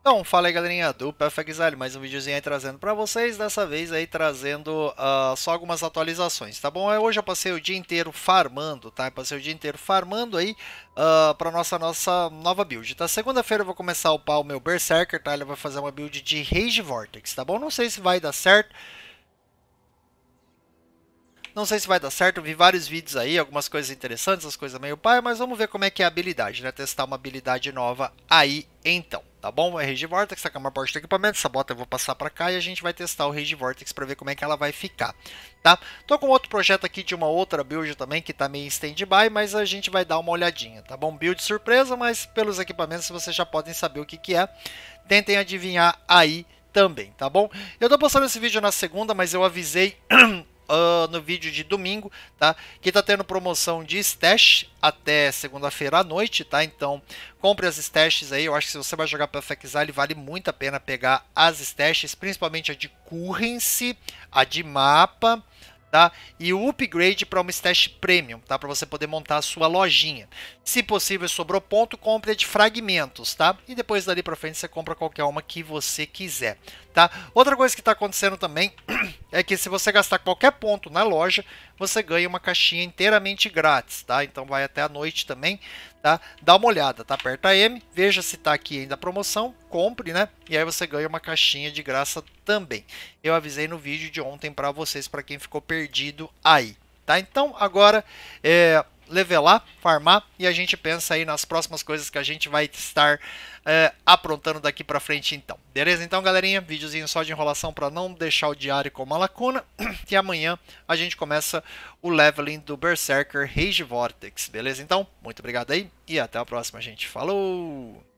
Então, fala aí galerinha do Perfect mais um videozinho aí trazendo pra vocês, dessa vez aí trazendo uh, só algumas atualizações, tá bom? Hoje eu passei o dia inteiro farmando, tá? Eu passei o dia inteiro farmando aí uh, pra nossa, nossa nova build, tá? Segunda-feira eu vou começar a upar o meu Berserker, tá? Ele vai fazer uma build de Rage Vortex, tá bom? Não sei se vai dar certo, não sei se vai dar certo, vi vários vídeos aí, algumas coisas interessantes, as coisas meio pai, mas vamos ver como é que é a habilidade, né? Testar uma habilidade nova aí então. Tá bom? É Rage Vortex, tá a maior parte do equipamento, essa bota eu vou passar para cá e a gente vai testar o Rage Vortex para ver como é que ela vai ficar, tá? Tô com outro projeto aqui de uma outra build também que tá meio stand-by, mas a gente vai dar uma olhadinha, tá bom? Build surpresa, mas pelos equipamentos vocês já podem saber o que que é. Tentem adivinhar aí também, tá bom? Eu tô postando esse vídeo na segunda, mas eu avisei uh, no vídeo de domingo, tá? Que tá tendo promoção de stash até segunda-feira à noite, tá? Então, compre as stashes aí. Eu acho que se você vai jogar pela Exile, vale muito a pena pegar as stashes, principalmente a de currency, a de mapa, tá? E o upgrade para uma stash premium, tá? Para você poder montar a sua lojinha. Se possível, sobrou ponto, compre de fragmentos, tá? E depois dali para frente você compra qualquer uma que você quiser, tá? Outra coisa que está acontecendo também é que se você gastar qualquer ponto na loja, você ganha uma caixinha inteiramente grátis, tá? Então vai até a noite também, tá? Dá uma olhada, tá? Aperta M, veja se tá aqui ainda a promoção, compre, né? E aí você ganha uma caixinha de graça também. Eu avisei no vídeo de ontem para vocês, para quem ficou perdido aí, tá? Então agora é levelar, farmar e a gente pensa aí nas próximas coisas que a gente vai estar é, aprontando daqui para frente então. Beleza? Então, galerinha, videozinho só de enrolação para não deixar o diário com uma lacuna. E amanhã a gente começa o leveling do Berserker Rage Vortex, beleza? Então, muito obrigado aí e até a próxima, gente. Falou!